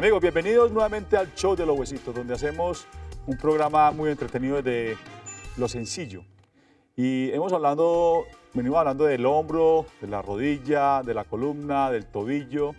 Amigos, bienvenidos nuevamente al show de los huesitos, donde hacemos un programa muy entretenido de lo sencillo. Y hemos hablando, venimos hablando del hombro, de la rodilla, de la columna, del tobillo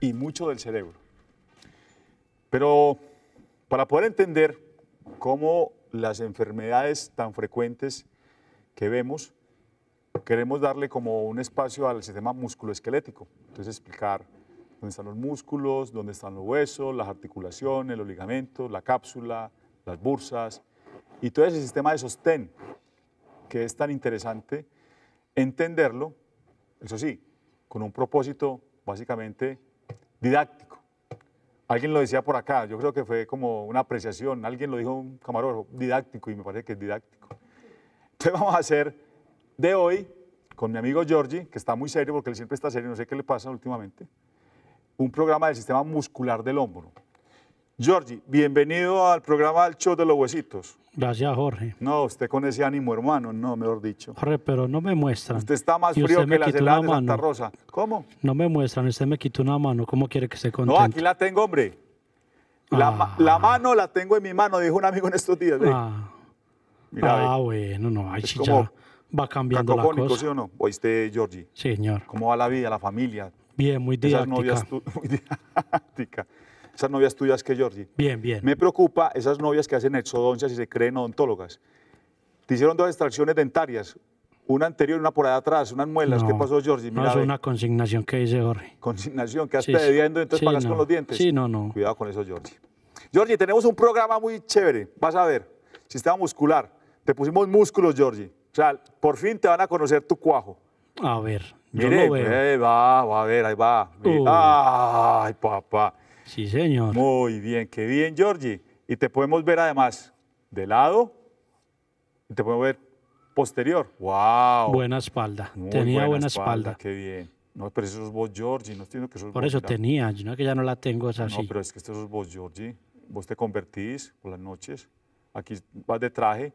y mucho del cerebro. Pero para poder entender cómo las enfermedades tan frecuentes que vemos, queremos darle como un espacio al sistema musculoesquelético. Entonces explicar donde están los músculos, donde están los huesos, las articulaciones, los ligamentos, la cápsula, las bursas y todo ese sistema de sostén que es tan interesante entenderlo, eso sí, con un propósito básicamente didáctico. Alguien lo decía por acá, yo creo que fue como una apreciación, alguien lo dijo un camarógrafo, didáctico, y me parece que es didáctico. Entonces vamos a hacer de hoy, con mi amigo Georgie, que está muy serio, porque él siempre está serio, no sé qué le pasa últimamente, un programa del sistema muscular del hombro. Giorgi, bienvenido al programa del show de los huesitos. Gracias, Jorge. No, usted con ese ánimo, hermano, no, mejor dicho. Jorge, pero no me muestran. Usted está más frío que la celada de Santa Rosa. ¿Cómo? No me muestran, usted me quitó una mano, ¿cómo quiere que se contente? No, aquí la tengo, hombre. La, ah. mano la tengo en mi mano, dijo un amigo en estos días. Ah. ah, bueno, no, ahí ya va cambiando la cosa. ¿sí o no? ¿Oíste, Sí, señor. ¿Cómo va la vida, la familia? Bien, muy didáctica. Esas novias, tuyas que Jordi. Bien, bien. Me preocupa esas novias que hacen exodoncias y se creen odontólogas. Te hicieron dos extracciones dentarias, una anterior y una por allá atrás, unas muelas. ¿Qué pasó, Jordi? no, es una consignación que dice Jorge. Consignación, que has sí, entonces pagas con los dientes. Sí, no, no. Cuidado con eso, Jordi. Jordi, tenemos un programa muy chévere. Vas a ver, sistema muscular. Te pusimos músculos, Georgie. O sea, por fin te van a conocer tu cuajo. A ver. Mire, ahí va, va a ver, ahí va. Ay, papá. Sí, señor. Muy bien, qué bien, Georgie. Y te podemos ver además de lado y te podemos ver posterior. ¡Wow! Buena espalda. tenía buena, espalda. Qué bien. No, pero eso es vos, Georgie. No que Por eso tenías, tenía, yo no que ya no la tengo es así. No, pero es que esto es vos, Georgie. Vos te convertís por las noches. Aquí vas de traje.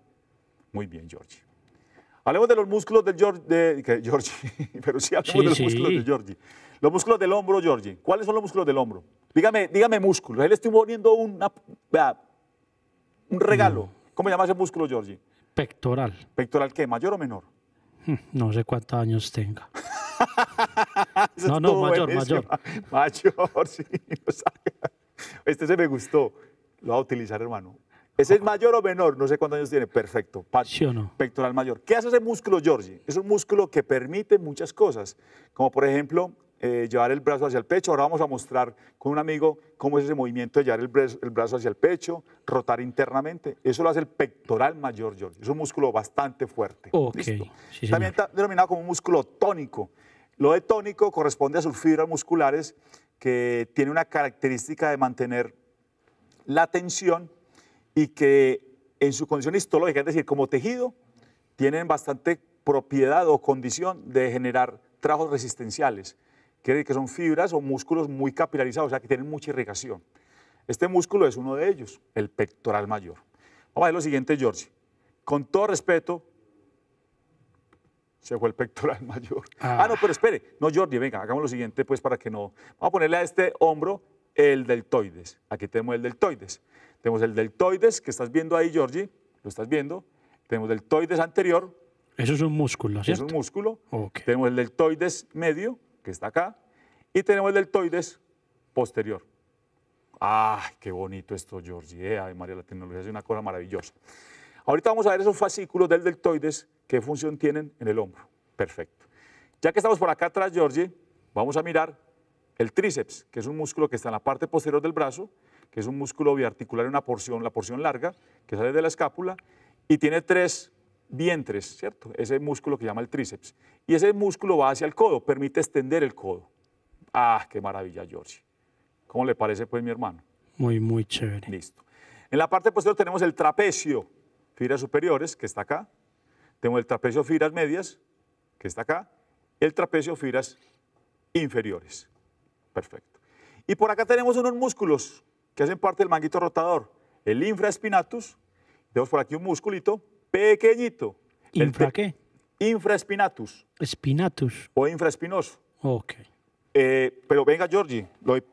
Muy bien, Georgie. Hablemos de los músculos del George, de, pero sí hablemos de los músculos de Georgie. Los músculos del hombro, Georgie. ¿Cuáles son los músculos del hombro? Dígame, dígame músculos. Él estuvo poniendo un regalo. Mm. ¿Cómo llamas ese músculo, Georgie? Pectoral. ¿Pectoral qué? ¿Mayor o menor? Hmm, no sé cuántos años tenga. no, no, mayor, mayor. Mayor, sí. este se me gustó. Lo va a utilizar, hermano. ¿Ese es mayor o menor? No sé cuántos años tiene. Perfecto. Pectoral mayor. ¿Qué hace ese músculo, Georgie? Es un músculo que permite muchas cosas, como por ejemplo eh, llevar el brazo hacia el pecho. Ahora vamos a mostrar con un amigo cómo es ese movimiento de llevar el brazo, hacia el pecho, rotar internamente. Eso lo hace el pectoral mayor, Georgie. Es un músculo bastante fuerte. También está denominado como músculo tónico. Lo de tónico corresponde a sus fibras musculares que tiene una característica de mantener la tensión y que en su condición histológica, es decir, como tejido, tienen bastante propiedad o condición de generar trajos resistenciales, quiere decir que son fibras o músculos muy capilarizados, o sea, que tienen mucha irrigación. Este músculo es uno de ellos, el pectoral mayor. Vamos a ver lo siguiente, George. Con todo respeto, se fue el pectoral mayor. Ah. no, pero espere. No, Jordi, venga, hagamos lo siguiente, pues, para que no... Vamos a ponerle a este hombro el deltoides. Aquí tenemos el deltoides. Tenemos el deltoides que estás viendo ahí, Georgie, lo estás viendo. Tenemos deltoides anterior. Eso es un músculo, ¿cierto? Es un músculo. Tenemos el deltoides medio, que está acá, y tenemos el deltoides posterior. ah qué bonito esto, Georgie! Eh. ¡Ay, María, la tecnología es una cosa maravillosa! Ahorita vamos a ver esos fascículos del deltoides, qué función tienen en el hombro. Perfecto. Ya que estamos por acá atrás, Georgie, vamos a mirar el tríceps, que es un músculo que está en la parte posterior del brazo, que es un músculo biarticular en una porción, la porción larga, que sale de la escápula, y tiene tres vientres, ¿cierto? Ese músculo que llama el tríceps. Y ese músculo va hacia el codo, permite extender el codo. ¡Ah, qué maravilla, George! ¿Cómo le parece, pues, mi hermano? Muy, muy chévere. Listo. En la parte posterior tenemos el trapecio, fibras superiores, que está acá. Tenemos el trapecio, fibras medias, que está acá. El trapecio, fibras inferiores. Perfecto. Y por acá tenemos unos músculos que hacen parte del manguito rotador. El infraespinatus, tenemos por aquí un musculito pequeñito. ¿Infra qué? Infraespinatus. Espinatus. O infraespinoso. Ok. Eh, pero venga, Georgie,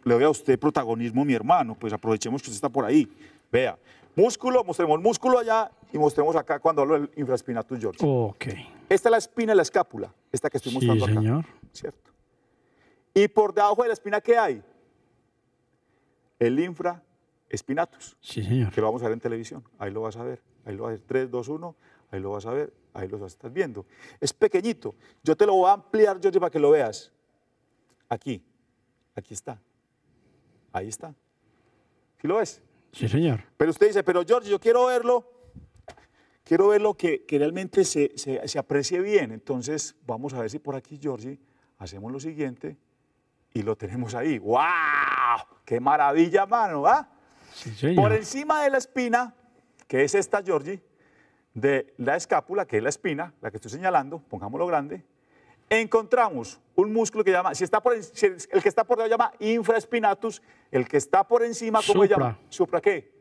le doy a usted protagonismo, mi hermano, pues aprovechemos que usted está por ahí. Vea, músculo, mostremos músculo allá y mostremos acá cuando hablo del infraespinatus, Georgie. Ok. Esta es la espina de la escápula, esta que estoy mostrando sí, señor. Cierto. Y por debajo de la espina, ¿qué hay? el infra espinatus. Sí, señor. Que lo vamos a ver en televisión. Ahí lo vas a ver. Ahí lo vas a ver. 3, 2, 1. Ahí lo vas a ver. Ahí lo vas a estar viendo. Es pequeñito. Yo te lo voy a ampliar, Jorge, para que lo veas. Aquí. Aquí está. Ahí está. ¿Sí lo ves? Sí, señor. Pero usted dice, pero George, yo quiero verlo. Quiero verlo que, que realmente se, aprecie bien. Entonces, vamos a ver si por aquí, George, hacemos lo siguiente y lo tenemos ahí. ¡Wow! ¡Qué maravilla, mano! Por encima de la espina, que es esta, Georgie, de la escápula, que es la espina, la que estoy señalando, pongámoslo grande, encontramos un músculo que llama, si está por, el que está por debajo llama infraespinatus, el que está por encima, ¿cómo se llama? ¿Supra qué?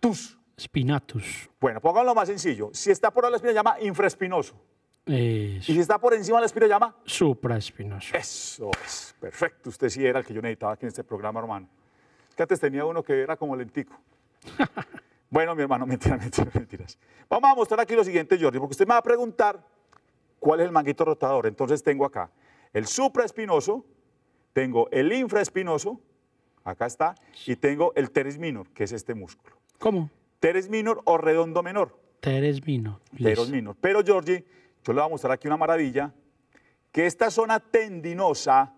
Tus. Espinatus. Bueno, pónganlo más sencillo. Si está por la espina, llama infraespinoso. ¿Y si está por encima de la llama? Supraespinoso. Eso es, perfecto. Usted sí era el que yo necesitaba aquí en este programa, hermano. Que antes tenía uno que era como lentico. bueno, mi hermano, mentira, mentira, mentiras. Vamos a mostrar aquí lo siguiente, Jordi, porque usted me va a preguntar cuál es el manguito rotador. Entonces tengo acá el supraespinoso, tengo el infraespinoso, acá está, y tengo el teres minor, que es este músculo. ¿Cómo? Teres minor o redondo menor. Teres minor. Teres minor. Pero, Jordi, yo le voy a mostrar aquí una maravilla, que esta zona tendinosa,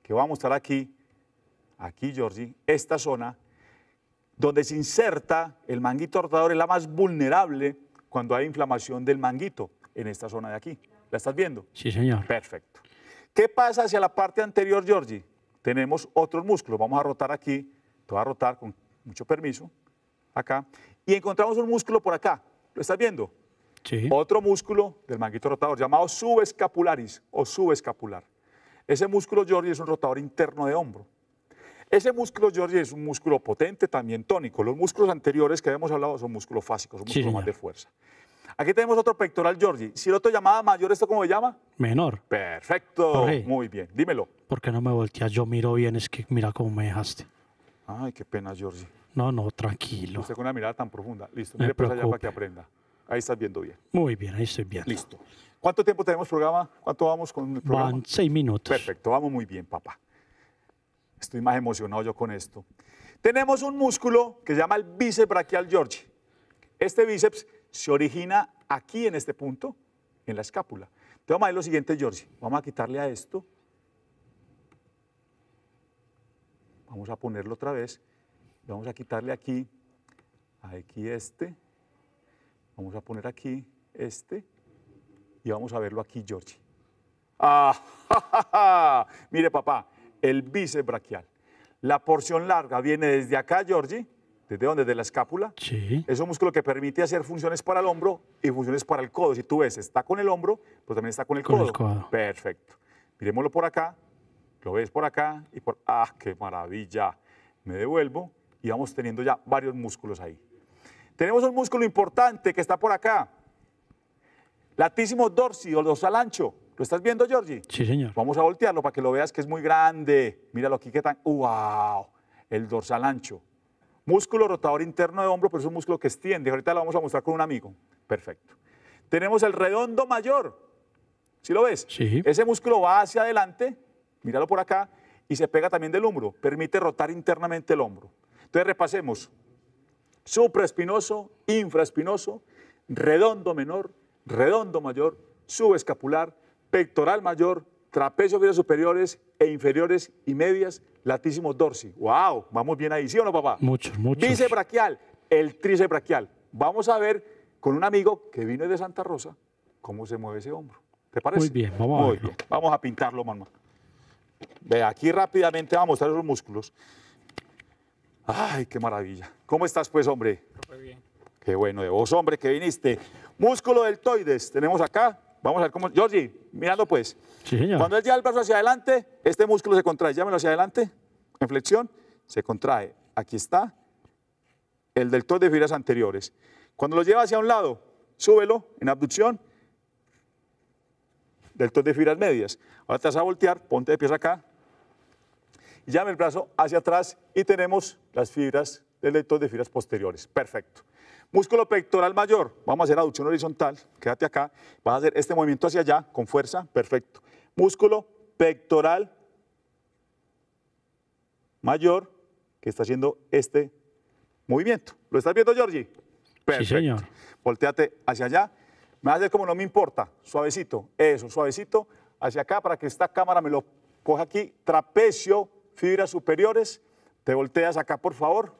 que voy a mostrar aquí, aquí, Georgie, esta zona, donde se inserta el manguito rotador es la más vulnerable cuando hay inflamación del manguito en esta zona de aquí. ¿La estás viendo? Sí, señor. Perfecto. ¿Qué pasa hacia la parte anterior, Georgie? Tenemos otros músculos. Vamos a rotar aquí. Te a rotar con mucho permiso. Acá. Y encontramos un músculo por acá. ¿Lo estás viendo? Otro músculo del manguito rotador llamado subescapularis o subescapular. Ese músculo, Jordi, es un rotador interno de hombro. Ese músculo, Jordi, es un músculo potente, también tónico. Los músculos anteriores que habíamos hablado son músculos fásicos, son músculos más de fuerza. Aquí tenemos otro pectoral, Jordi. Si el otro llamaba mayor, ¿esto cómo se llama? Menor. Perfecto. Muy bien. Dímelo. ¿Por qué no me volteas? Yo miro bien, es que mira cómo me dejaste. Ay, qué pena, Jordi. No, no, tranquilo. Usted con una mirada tan profunda. Listo, mire pues allá para que aprenda. Ahí estás viendo bien. Muy bien, ahí estoy bien. Listo. ¿Cuánto tiempo tenemos programa? ¿Cuánto vamos con el programa? Van seis minutos. Perfecto, vamos muy bien, papá. Estoy más emocionado yo con esto. Tenemos un músculo que se llama el bíceps brachial George. Este bíceps se origina aquí en este punto, en la escápula. Entonces vamos a ver lo siguiente, George. Vamos a quitarle a esto. Vamos a ponerlo otra vez. Vamos a quitarle aquí, aquí este. Vamos a poner aquí este y vamos a verlo aquí, Georgie. Ah, Mire, papá, el bíceps brachial. La porción larga viene desde acá, Georgie. ¿Desde dónde? Desde la escápula. Sí. Es un músculo que permite hacer funciones para el hombro y funciones para el codo. Si tú ves, está con el hombro, pues también está con el, codo. el codo. Perfecto. Miremoslo por acá. Lo ves por acá y por... ¡Ah, qué maravilla! Me devuelvo y vamos teniendo ya varios músculos ahí. Tenemos un músculo importante que está por acá. Latísimo dorsi o dorsal ancho. ¿Lo estás viendo, Georgie? Sí, señor. Vamos a voltearlo para que lo veas que es muy grande. Míralo aquí qué tan... ¡Wow! El dorsal ancho. Músculo rotador interno de hombro, pero es un músculo que extiende. Ahorita lo vamos a mostrar con un amigo. Perfecto. Tenemos el redondo mayor. ¿Sí lo ves? Sí. Ese músculo va hacia adelante, míralo por acá, y se pega también del hombro. Permite rotar internamente el hombro. Entonces repasemos supraespinoso, infraespinoso, redondo menor, redondo mayor, subescapular, pectoral mayor, trapecio superiores e inferiores y medias, latísimos dorsi. ¡Wow! Vamos bien ahí, ¿sí o no, papá? Muchos, muchos. Bíceps braquial, el tríceps braquial. Vamos a ver con un amigo que vino de Santa Rosa cómo se mueve ese hombro. ¿Te parece? Muy bien, vamos a Vamos a pintarlo, mamá. Ve, aquí rápidamente vamos a mostrar los músculos. Ay, qué maravilla. ¿Cómo estás, pues, hombre? Muy bien. Qué bueno de vos, hombre, que viniste. Músculo deltoides, tenemos acá. Vamos a ver cómo. Georgie, mirando pues. Sí, señor. Cuando él lleva el brazo hacia adelante, este músculo se contrae. Llámelo hacia adelante, en flexión, se contrae. Aquí está el deltoide de fibras anteriores. Cuando lo lleva hacia un lado, súbelo en abducción, deltoide de fibras medias. Ahora te vas a voltear, ponte de pies acá, llame el brazo hacia atrás y tenemos las fibras del lector de fibras posteriores. Perfecto. Músculo pectoral mayor, vamos a hacer aducción horizontal, quédate acá, vas a hacer este movimiento hacia allá con fuerza, perfecto. Músculo pectoral mayor que está haciendo este movimiento. ¿Lo estás viendo, Georgie? Sí, señor. Volteate hacia allá. Me vas a hacer como no me importa, suavecito, eso, suavecito, hacia acá para que esta cámara me lo coja aquí, trapecio fibras superiores, te volteas acá por favor,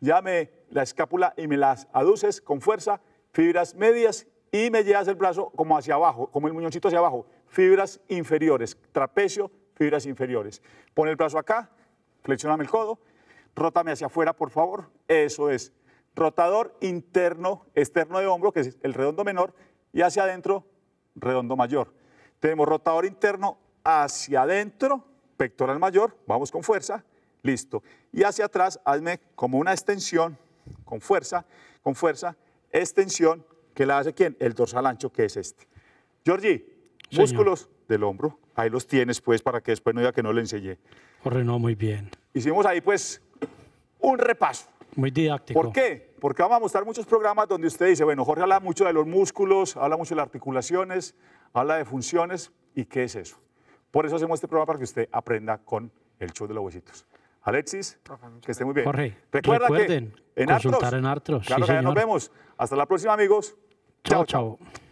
llame la escápula y me las aduces con fuerza, fibras medias y me llevas el brazo como hacia abajo, como el muñoncito hacia abajo, fibras inferiores, trapecio, fibras inferiores. Pon el brazo acá, flexioname el codo, rótame hacia afuera por favor, eso es. Rotador interno, externo de hombro, que es el redondo menor, y hacia adentro, redondo mayor. Tenemos rotador interno hacia adentro, pectoral mayor, vamos con fuerza, listo. Y hacia atrás, hazme como una extensión, con fuerza, con fuerza, extensión, que la hace quién? El dorsal ancho, que es este. Georgie, músculos del hombro, ahí los tienes pues para que después no diga que no le enseñé. Jorge, no, muy bien. Hicimos ahí pues un repaso. Muy didáctico. ¿Por qué? Porque vamos a mostrar muchos programas donde usted dice, bueno, Jorge habla mucho de los músculos, habla mucho de las articulaciones, habla de funciones, ¿y qué es eso? Por eso hacemos este programa para que usted aprenda con el show de los huesitos. Alexis, que esté muy bien. Jorge, Recuerda que en Artros, en Artros. Claro ya nos vemos. Hasta la próxima, amigos. chao. chao.